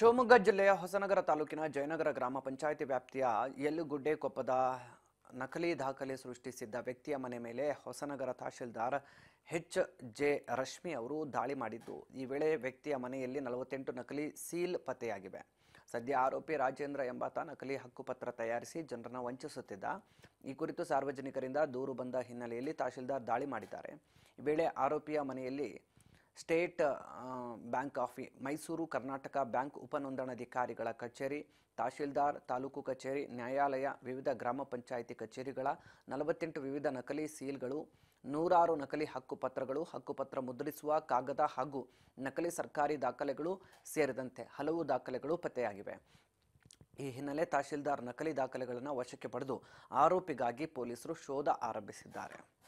ಶಿವಮೊಗ್ಗ ಜಿಲ್ಲೆಯ ಹೊಸನಗರ ತಾಲೂಕಿನ ಜಯನಗರ ಗ್ರಾಮ ಪಂಚಾಯಿತಿ ವ್ಯಾಪ್ತಿಯ ಎಲ್ಲುಗುಡ್ಡೆ ಕೊಪ್ಪದ ನಕಲಿ ದಾಖಲೆ ಸೃಷ್ಟಿಸಿದ್ದ ವ್ಯಕ್ತಿಯ ಮನೆ ಮೇಲೆ ಹೊಸನಗರ ತಹಶೀಲ್ದಾರ್ ಹೆಚ್ ಜೆ ರಶ್ಮಿ ಅವರು ದಾಳಿ ಮಾಡಿದ್ದು ಈ ವೇಳೆ ವ್ಯಕ್ತಿಯ ಮನೆಯಲ್ಲಿ ನಲವತ್ತೆಂಟು ನಕಲಿ ಸೀಲ್ ಪತ್ತೆಯಾಗಿವೆ ಸದ್ಯ ಆರೋಪಿ ರಾಜೇಂದ್ರ ಎಂಬಾತ ನಕಲಿ ಹಕ್ಕುಪತ್ರ ತಯಾರಿಸಿ ಜನರನ್ನು ವಂಚಿಸುತ್ತಿದ್ದ ಈ ಕುರಿತು ಸಾರ್ವಜನಿಕರಿಂದ ದೂರು ಬಂದ ಹಿನ್ನೆಲೆಯಲ್ಲಿ ತಹಶೀಲ್ದಾರ್ ದಾಳಿ ಮಾಡಿದ್ದಾರೆ ಈ ವೇಳೆ ಆರೋಪಿಯ ಮನೆಯಲ್ಲಿ State Bank of Mysuru Karnataka Bank ಉಪನೋಂದಣಾಧಿಕಾರಿಗಳ ಕಚೇರಿ ತಹಶೀಲ್ದಾರ್ ತಾಲೂಕು ಕಚೇರಿ ನ್ಯಾಯಾಲಯ ವಿವಿಧ ಗ್ರಾಮ ಪಂಚಾಯಿತಿ ಕಚೇರಿಗಳ ನಲವತ್ತೆಂಟು ವಿವಿಧ ನಕಲಿ ಸೀಲ್ಗಳು ನೂರಾರು ನಕಲಿ ಹಕ್ಕು ಹಕ್ಕುಪತ್ರಗಳು ಹಕ್ಕುಪತ್ರ ಮುದ್ರಿಸುವ ಕಾಗದ ಹಾಗೂ ನಕಲಿ ಸರ್ಕಾರಿ ದಾಖಲೆಗಳು ಸೇರಿದಂತೆ ಹಲವು ದಾಖಲೆಗಳು ಪತ್ತೆಯಾಗಿವೆ ಈ ಹಿನ್ನೆಲೆ ತಹಶೀಲ್ದಾರ್ ನಕಲಿ ದಾಖಲೆಗಳನ್ನು ವಶಕ್ಕೆ ಪಡೆದು ಆರೋಪಿಗಾಗಿ ಪೊಲೀಸರು ಶೋಧ ಆರಂಭಿಸಿದ್ದಾರೆ